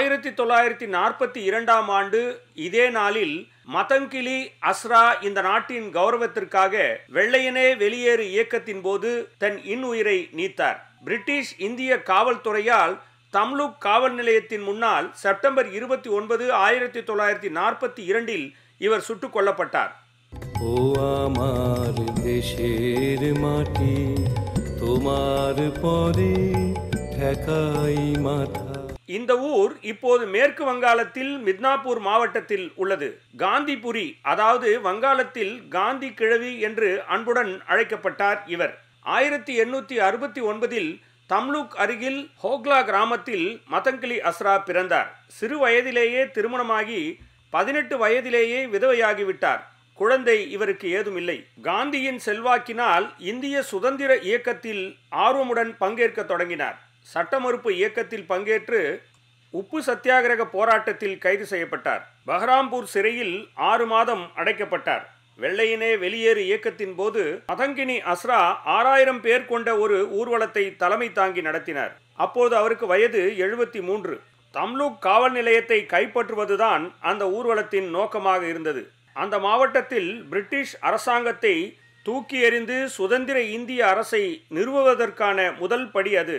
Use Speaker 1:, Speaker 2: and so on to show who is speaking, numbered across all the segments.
Speaker 1: ஆயிரத்தி தொள்ளாயிரத்தி நாற்பத்தி இரண்டாம் ஆண்டு இதே நாளில் மதங்கிலி அஸ்ரா இந்த நாட்டின் கௌரவத்திற்காக வெள்ளையனே வெளியேறு இயக்கத்தின் போது தன் இன்னுயிரை நீத்தார் பிரிட்டிஷ் இந்திய காவல்துறையால் தம்லுக் காவல் நிலையத்தின் முன்னால் செப்டம்பர் இருபத்தி ஒன்பது ஆயிரத்தி தொள்ளாயிரத்தி நாற்பத்தி இரண்டில் இவர் சுட்டுக் கொல்லப்பட்டார் তোমার পরে ঠেকাই இந்த ஊர் இப்போது மேற்கு வங்காளத்தில் மித்னாப்பூர் மாவட்டத்தில் உள்ளது காந்திபுரி அதாவது வங்காளத்தில் காந்தி கிழவி என்று அன்புடன் அழைக்கப்பட்டார் இவர் ஆயிரத்தி எண்ணூற்றி அறுபத்தி ஒன்பதில் தம்லுக் அருகில் ஹோக்லா கிராமத்தில் மதங்கிளி அஸ்ரா பிறந்தார் சிறு வயதிலேயே திருமணமாகி பதினெட்டு வயதிலேயே விதவையாகிவிட்டார் குழந்தை இவருக்கு ஏதுமில்லை காந்தியின் செல்வாக்கினால் இந்திய சுதந்திர இயக்கத்தில் ஆர்வமுடன் பங்கேற்க தொடங்கினார் சட்டமறுப்பு இயக்கத்தில் பங்கேற்று உப்பு சத்தியாகிரக போராட்டத்தில் கைது செய்யப்பட்டார் பஹராம்பூர் சிறையில் ஆறு மாதம் அடைக்கப்பட்டார் வெள்ளையினே வெளியேறு இயக்கத்தின் போது மதங்கினி அஸ்ரா ஆறாயிரம் பேர் கொண்ட ஒரு ஊர்வலத்தை தலைமை தாங்கி நடத்தினார் அப்போது அவருக்கு வயது எழுபத்தி மூன்று தம்லூக் காவல் நிலையத்தை கைப்பற்றுவதுதான் அந்த ஊர்வலத்தின் நோக்கமாக இருந்தது அந்த மாவட்டத்தில் பிரிட்டிஷ் அரசாங்கத்தை தூக்கி எறிந்து சுதந்திர இந்திய அரசை நிறுவுவதற்கான முதல் படி அது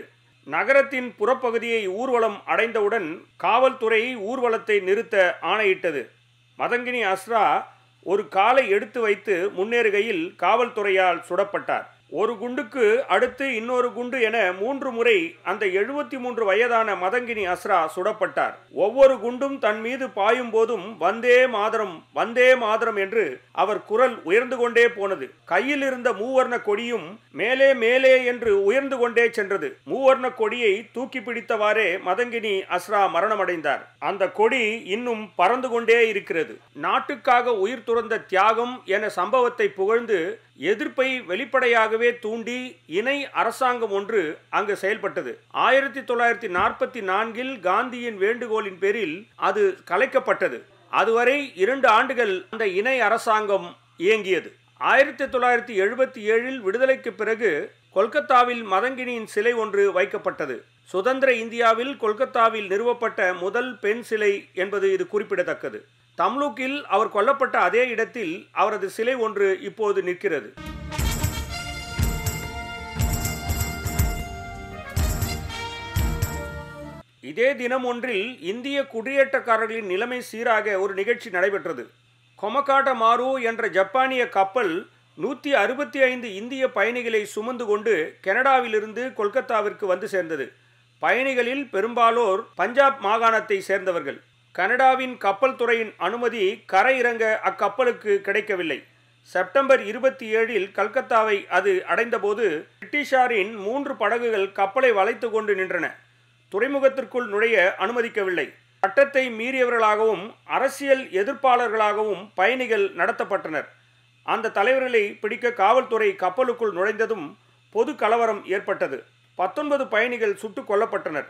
Speaker 1: நகரத்தின் புறப்பகுதியை ஊர்வலம் அடைந்தவுடன் காவல்துறை ஊர்வலத்தை நிறுத்த ஆணையிட்டது மதங்கினி அஸ்ரா ஒரு காலை எடுத்து வைத்து முன்னேறுகையில் காவல்துறையால் சுடப்பட்டார் ஒரு குண்டுக்கு அடுத்து இன்னொரு குண்டு என மூன்று முறை அந்த எழுபத்தி மூன்று வயதான மதங்கினி அஸ்ரா சுடப்பட்டார் ஒவ்வொரு குண்டும் தன் மீது பாயும் போதும் வந்தே மாதரம் வந்தே மாதரம் என்று அவர் குரல் உயர்ந்து கொண்டே போனது கையில் இருந்த மூவர்ண கொடியும் மேலே மேலே என்று உயர்ந்து கொண்டே சென்றது மூவர்ண கொடியை தூக்கி பிடித்தவாறே மதங்கினி அஸ்ரா மரணமடைந்தார் அந்த கொடி இன்னும் பறந்து கொண்டே இருக்கிறது நாட்டுக்காக உயிர் துறந்த தியாகம் என சம்பவத்தை புகழ்ந்து எதிர்ப்பை வெளிப்படையாகவே தூண்டி இணை அரசாங்கம் ஒன்று அங்கு செயல்பட்டது ஆயிரத்தி தொள்ளாயிரத்தி நாற்பத்தி நான்கில் காந்தியின் வேண்டுகோளின் பேரில் அது கலைக்கப்பட்டது அதுவரை இரண்டு ஆண்டுகள் அந்த இணை அரசாங்கம் இயங்கியது ஆயிரத்தி தொள்ளாயிரத்தி எழுபத்தி ஏழில் விடுதலைக்கு பிறகு கொல்கத்தாவில் மதங்கினியின் சிலை ஒன்று வைக்கப்பட்டது சுதந்திர இந்தியாவில் கொல்கத்தாவில் நிறுவப்பட்ட முதல் பெண் சிலை என்பது இது குறிப்பிடத்தக்கது தம்லூக்கில் அவர் கொல்லப்பட்ட அதே இடத்தில் அவரது சிலை ஒன்று இப்போது நிற்கிறது இதே தினம் ஒன்றில் இந்திய குடியேற்றக்காரர்களின் நிலைமை சீராக ஒரு நிகழ்ச்சி நடைபெற்றது கொமகாட்ட மாரு என்ற ஜப்பானிய கப்பல் நூற்றி அறுபத்தி ஐந்து இந்திய பயணிகளை சுமந்து கொண்டு கனடாவிலிருந்து கொல்கத்தாவிற்கு வந்து சேர்ந்தது பயணிகளில் பெரும்பாலோர் பஞ்சாப் மாகாணத்தை சேர்ந்தவர்கள் கனடாவின் கப்பல் துறையின் அனுமதி கரையிறங்க அக்கப்பலுக்கு கிடைக்கவில்லை செப்டம்பர் இருபத்தி ஏழில் கல்கத்தாவை அது அடைந்தபோது பிரிட்டிஷாரின் மூன்று படகுகள் கப்பலை வளைத்து கொண்டு நின்றன துறைமுகத்திற்குள் நுழைய அனுமதிக்கவில்லை சட்டத்தை மீறியவர்களாகவும் அரசியல் எதிர்ப்பாளர்களாகவும் பயணிகள் நடத்தப்பட்டனர் அந்த தலைவர்களை பிடிக்க காவல்துறை கப்பலுக்குள் நுழைந்ததும் பொது கலவரம் ஏற்பட்டது பத்தொன்பது பயணிகள் சுட்டுக் கொல்லப்பட்டனர்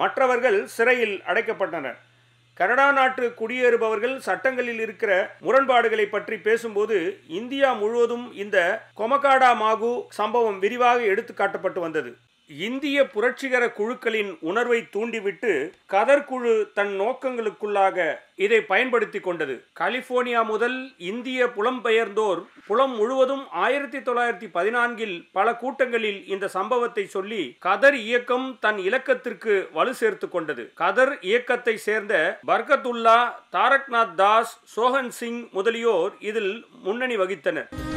Speaker 1: மற்றவர்கள் சிறையில் அடைக்கப்பட்டனர் கனடா நாட்டு குடியேறுபவர்கள் சட்டங்களில் இருக்கிற முரண்பாடுகளை பற்றி பேசும்போது இந்தியா முழுவதும் இந்த கொமகாடா மாகு சம்பவம் விரிவாக எடுத்து காட்டப்பட்டு வந்தது இந்திய புரட்சிகர குழுக்களின் உணர்வை தூண்டிவிட்டு கதர்குழு தன் நோக்கங்களுக்குள்ளாக இதை பயன்படுத்தி கொண்டது கலிபோர்னியா முதல் இந்திய புலம்பெயர்ந்தோர் புலம் முழுவதும் ஆயிரத்தி தொள்ளாயிரத்தி பதினான்கில் பல கூட்டங்களில் இந்த சம்பவத்தை சொல்லி கதர் இயக்கம் தன் இலக்கத்திற்கு வலு சேர்த்து கொண்டது கதர் இயக்கத்தை சேர்ந்த பர்கத்துல்லா தாரக்நாத் தாஸ் சோஹன் சிங் முதலியோர் இதில் முன்னணி வகித்தனர்